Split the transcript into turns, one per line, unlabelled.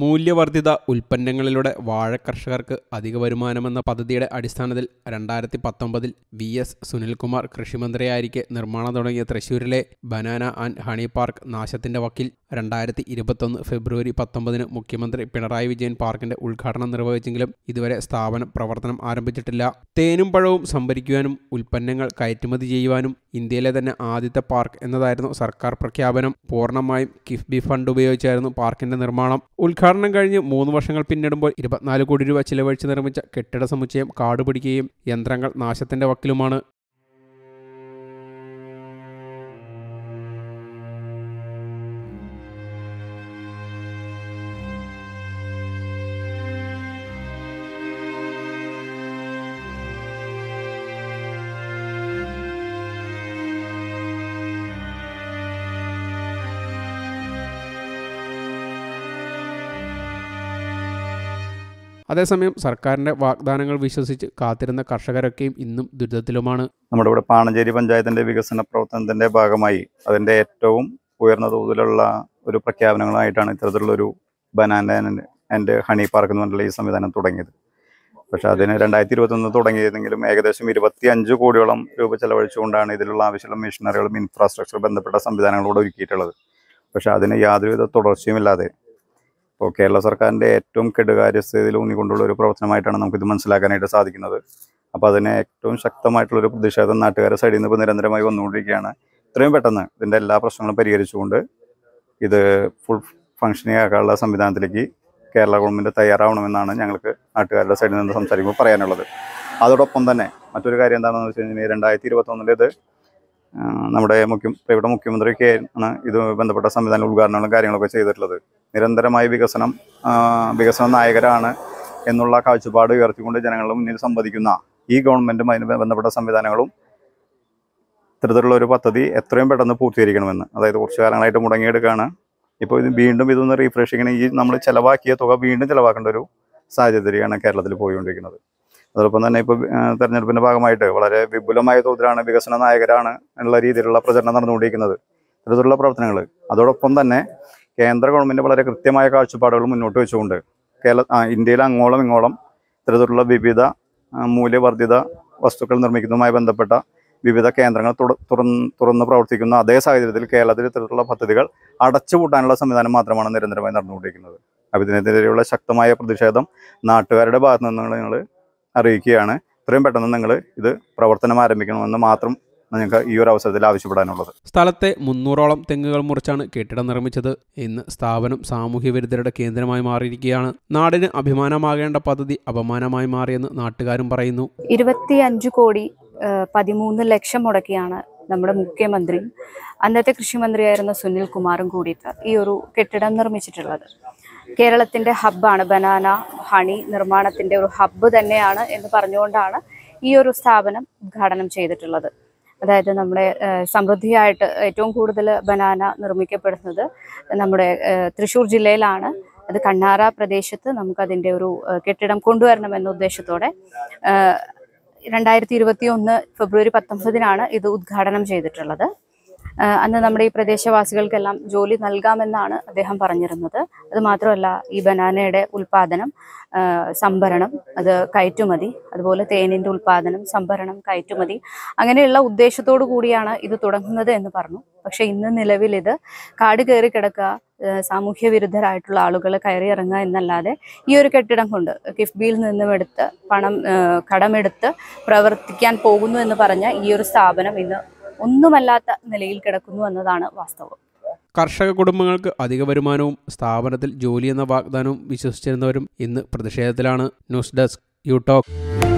മൂല്യവർദ്ധിത ഉൽപ്പന്നങ്ങളിലൂടെ വാഴ കർഷകർക്ക് അധിക വരുമാനമെന്ന പദ്ധതിയുടെ അടിസ്ഥാനത്തിൽ രണ്ടായിരത്തി പത്തൊമ്പതിൽ വി എസ് സുനിൽകുമാർ കൃഷിമന്ത്രിയായിരിക്കെ നിർമ്മാണം തുടങ്ങിയ തൃശൂരിലെ ബനാന ആൻഡ് ഹണി പാർക്ക് നാശത്തിന്റെ വക്കിൽ രണ്ടായിരത്തി ഇരുപത്തൊന്ന് ഫെബ്രുവരി പത്തൊമ്പതിന് മുഖ്യമന്ത്രി പിണറായി വിജയൻ പാർക്കിന്റെ ഉദ്ഘാടനം നിർവഹിച്ചെങ്കിലും ഇതുവരെ സ്ഥാപനം പ്രവർത്തനം ആരംഭിച്ചിട്ടില്ല തേനും പഴവും സംഭരിക്കുവാനും ഉൽപ്പന്നങ്ങൾ കയറ്റുമതി ചെയ്യുവാനും ഇന്ത്യയിലെ തന്നെ ആദ്യത്തെ പാർക്ക് എന്നതായിരുന്നു സർക്കാർ പ്രഖ്യാപനം പൂർണ്ണമായും കിഫ്ബി ഫണ്ട് ഉപയോഗിച്ചായിരുന്നു പാർക്കിന്റെ നിർമ്മാണം ഉദ്ഘാടനം കഴിഞ്ഞ് മൂന്ന് വർഷങ്ങൾ പിന്നിടുമ്പോൾ ഇരുപത്തിനാല് കോടി രൂപ ചിലവഴിച്ച് നിർമ്മിച്ച കെട്ടിട സമുച്ചയം കാടുപിടിക്കുകയും യന്ത്രങ്ങൾ നാശത്തിന്റെ വക്കിലുമാണ് അതേസമയം സർക്കാരിൻ്റെ വാഗ്ദാനങ്ങൾ വിശ്വസിച്ച് കാത്തിരുന്ന കർഷകരൊക്കെയും ഇന്നും ദുരിതത്തിലുമാണ്
നമ്മുടെ ഇവിടെ പാണഞ്ചേരി പഞ്ചായത്തിൻ്റെ വികസന പ്രവർത്തനത്തിൻ്റെ ഭാഗമായി അതിൻ്റെ ഏറ്റവും ഉയർന്ന തോതിലുള്ള ഒരു പ്രഖ്യാപനങ്ങളായിട്ടാണ് ഇത്തരത്തിലുള്ളൊരു ബനാന ആൻഡ് ഹണി പാർക്ക് എന്ന് പറഞ്ഞിട്ടുള്ള ഈ സംവിധാനം തുടങ്ങിയത് പക്ഷെ അതിന് രണ്ടായിരത്തി ഇരുപത്തൊന്ന് തുടങ്ങിയതെങ്കിലും ഏകദേശം ഇരുപത്തി അഞ്ച് കോടിയോളം രൂപ ചെലവഴിച്ചുകൊണ്ടാണ് ഇതിലുള്ള ആവശ്യമുള്ള മെഷീനറികളും ഇൻഫ്രാസ്ട്രക്ചർ ബന്ധപ്പെട്ട സംവിധാനങ്ങളോട് ഒരുക്കിയിട്ടുള്ളത് പക്ഷെ അതിന് യാതൊരുവിധ തുടർച്ചയുമില്ലാതെ അപ്പോൾ കേരള സർക്കാരിൻ്റെ ഏറ്റവും കെടുകാര്യസ്ഥതയിൽ ഊന്നിക്കൊണ്ടുള്ള ഒരു പ്രവർത്തനമായിട്ടാണ് നമുക്കിത് മനസ്സിലാക്കാനായിട്ട് സാധിക്കുന്നത് അപ്പോൾ അതിന് ഏറ്റവും ശക്തമായിട്ടുള്ളൊരു പ്രതിഷേധം നാട്ടുകാരെ സൈഡിൽ നിന്ന് ഇപ്പോൾ നിരന്തരമായി വന്നുകൊണ്ടിരിക്കുകയാണ് ഇത്രയും പെട്ടെന്ന് ഇതിൻ്റെ എല്ലാ പ്രശ്നങ്ങളും പരിഹരിച്ചുകൊണ്ട് ഇത് ഫുൾ ഫങ്ഷനിങ് ആക്കാനുള്ള സംവിധാനത്തിലേക്ക് കേരള ഗവൺമെൻറ് തയ്യാറാവണമെന്നാണ് ഞങ്ങൾക്ക് നാട്ടുകാരുടെ സൈഡിൽ നിന്ന് സംസാരിക്കുമ്പോൾ പറയാനുള്ളത് അതോടൊപ്പം തന്നെ മറ്റൊരു കാര്യം എന്താണെന്ന് വെച്ച് കഴിഞ്ഞാൽ രണ്ടായിരത്തി ഇരുപത്തൊന്നിൽ ഇത് നമ്മുടെ മുഖ്യ ഇവിടെ മുഖ്യമന്ത്രിയൊക്കെ ആണ് ഇത് ബന്ധപ്പെട്ട സംവിധാന ഉദ്ഘാടനങ്ങളും കാര്യങ്ങളൊക്കെ ചെയ്തിട്ടുള്ളത് നിരന്തരമായ വികസനം വികസന നായകരാണ് എന്നുള്ള കാഴ്ചപ്പാട് ഉയർത്തിക്കൊണ്ട് ജനങ്ങളുടെ മുന്നിൽ സംവദിക്കുന്ന ഈ ഗവൺമെൻറ്റും അതിന് ബന്ധപ്പെട്ട സംവിധാനങ്ങളും ഇത്തരത്തിലുള്ള ഒരു പദ്ധതി എത്രയും പെട്ടെന്ന് പൂർത്തീകരിക്കണമെന്ന് അതായത് കുറച്ച് കാലങ്ങളായിട്ട് മുടങ്ങിയെടുക്കുകയാണ് ഇപ്പോൾ ഇത് വീണ്ടും ഇതൊന്ന് റീഫ്രഷ് ചെയ്യണമെങ്കിൽ നമ്മൾ ചിലവാക്കിയ തുക വീണ്ടും ചിലവാക്കേണ്ട ഒരു സാഹചര്യമാണ് കേരളത്തിൽ പോയിക്കൊണ്ടിരിക്കുന്നത് അതോടൊപ്പം തന്നെ ഇപ്പോൾ തെരഞ്ഞെടുപ്പിൻ്റെ ഭാഗമായിട്ട് വളരെ വിപുലമായ തോതിലാണ് വികസന നായകരാണ് എന്നുള്ള രീതിയിലുള്ള പ്രചരണം നടന്നുകൊണ്ടിരിക്കുന്നത് ഇത്തരത്തിലുള്ള പ്രവർത്തനങ്ങൾ അതോടൊപ്പം തന്നെ കേന്ദ്ര ഗവൺമെൻറ് വളരെ കൃത്യമായ കാഴ്ചപ്പാടുകൾ മുന്നോട്ട് വെച്ചുകൊണ്ട് കേരള ഇന്ത്യയിൽ അങ്ങോളം ഇങ്ങോളം ഇത്തരത്തിലുള്ള വിവിധ മൂല്യവർദ്ധിത വസ്തുക്കൾ നിർമ്മിക്കുന്നതുമായി ബന്ധപ്പെട്ട വിവിധ കേന്ദ്രങ്ങൾ തുറന്ന് തുറന്ന് പ്രവർത്തിക്കുന്ന അതേ സാഹചര്യത്തിൽ കേരളത്തിൽ ഇത്തരത്തിലുള്ള പദ്ധതികൾ അടച്ചുപൂട്ടാനുള്ള സംവിധാനം മാത്രമാണ് നിരന്തരമായി നടന്നുകൊണ്ടിരിക്കുന്നത് അപ്പം ഇതിനെതിരെയുള്ള ശക്തമായ പ്രതിഷേധം നാട്ടുകാരുടെ ഭാഗത്തു നിന്നുള്ള ഞങ്ങൾ അറിയിക്കുകയാണ് എത്രയും പെട്ടെന്ന് നിങ്ങൾ ഇത് പ്രവർത്തനം ആരംഭിക്കണമെന്ന് മാത്രം ഞങ്ങൾക്ക് ഈ ഒരു അവസരത്തിൽ ആവശ്യപ്പെടാനുള്ളത്
സ്ഥലത്തെ മുന്നൂറോളം തെങ്ങുകൾ മുറിച്ചാണ് കെട്ടിടം നിർമ്മിച്ചത് ഇന്ന് സ്ഥാപനം സാമൂഹ്യ വിരുദ്ധരുടെ കേന്ദ്രമായി മാറിയിരിക്കുകയാണ് നാടിന് അഭിമാനമാകേണ്ട പദ്ധതി അപമാനമായി മാറിയെന്ന് നാട്ടുകാരും പറയുന്നു
ഇരുപത്തി അഞ്ച് കോടി പതിമൂന്ന് ലക്ഷം മുടക്കിയാണ് നമ്മുടെ മുഖ്യമന്ത്രിയും അന്നത്തെ കൃഷിമന്ത്രിയായിരുന്ന സുനിൽ കുമാറും കൂടിയിട്ട് ഈ ഒരു കെട്ടിടം നിർമ്മിച്ചിട്ടുള്ളത് കേരളത്തിൻ്റെ ഹബ്ബാണ് ബനാന ഹണി നിർമ്മാണത്തിൻ്റെ ഒരു ഹബ്ബ് തന്നെയാണ് എന്ന് പറഞ്ഞുകൊണ്ടാണ് ഈ ഒരു സ്ഥാപനം ഉദ്ഘാടനം ചെയ്തിട്ടുള്ളത് അതായത് നമ്മുടെ സമൃദ്ധിയായിട്ട് ഏറ്റവും കൂടുതൽ ബനാന നിർമ്മിക്കപ്പെടുന്നത് നമ്മുടെ തൃശ്ശൂർ ജില്ലയിലാണ് അത് കണ്ണാറ പ്രദേശത്ത് നമുക്കതിൻ്റെ ഒരു കെട്ടിടം കൊണ്ടുവരണം എന്ന ഉദ്ദേശത്തോടെ രണ്ടായിരത്തി ഇരുപത്തി ഒന്ന് ഫെബ്രുവരി പത്തൊമ്പതിനാണ് ഇത് ഉദ്ഘാടനം ചെയ്തിട്ടുള്ളത് അന്ന് നമ്മുടെ ഈ പ്രദേശവാസികൾക്കെല്ലാം ജോലി നൽകാമെന്നാണ് അദ്ദേഹം പറഞ്ഞിരുന്നത് അത് മാത്രമല്ല ഈ ബനാനയുടെ ഉൽപാദനം സംഭരണം അത് കയറ്റുമതി അതുപോലെ തേനിൻ്റെ ഉൽപാദനം സംഭരണം കയറ്റുമതി അങ്ങനെയുള്ള ഉദ്ദേശത്തോടു കൂടിയാണ് ഇത് തുടങ്ങുന്നത് എന്ന് പറഞ്ഞു പക്ഷേ ഇന്ന് നിലവിൽ ഇത് കാട് കയറി കിടക്കുക സാമൂഹ്യ വിരുദ്ധരായിട്ടുള്ള ആളുകൾ കയറി ഇറങ്ങുക എന്നല്ലാതെ ഈ ഒരു കെട്ടിടം കൊണ്ട് കിഫ്ബിയിൽ നിന്നും എടുത്ത് പണം കടമെടുത്ത് പ്രവർത്തിക്കാൻ പോകുന്നു എന്ന് പറഞ്ഞ ഈ ഒരു സ്ഥാപനം ഇന്ന് ഒന്നുമല്ലാത്ത നിലയിൽ കിടക്കുന്നു എന്നതാണ് വാസ്തവം
കർഷക കുടുംബങ്ങൾക്ക് അധിക വരുമാനവും സ്ഥാപനത്തിൽ ജോലി എന്ന വാഗ്ദാനവും വിശ്വസിച്ചിരുന്നവരും ഇന്ന് പ്രതിഷേധത്തിലാണ് ന്യൂസ് ഡെസ്ക് യു ടോക്ക്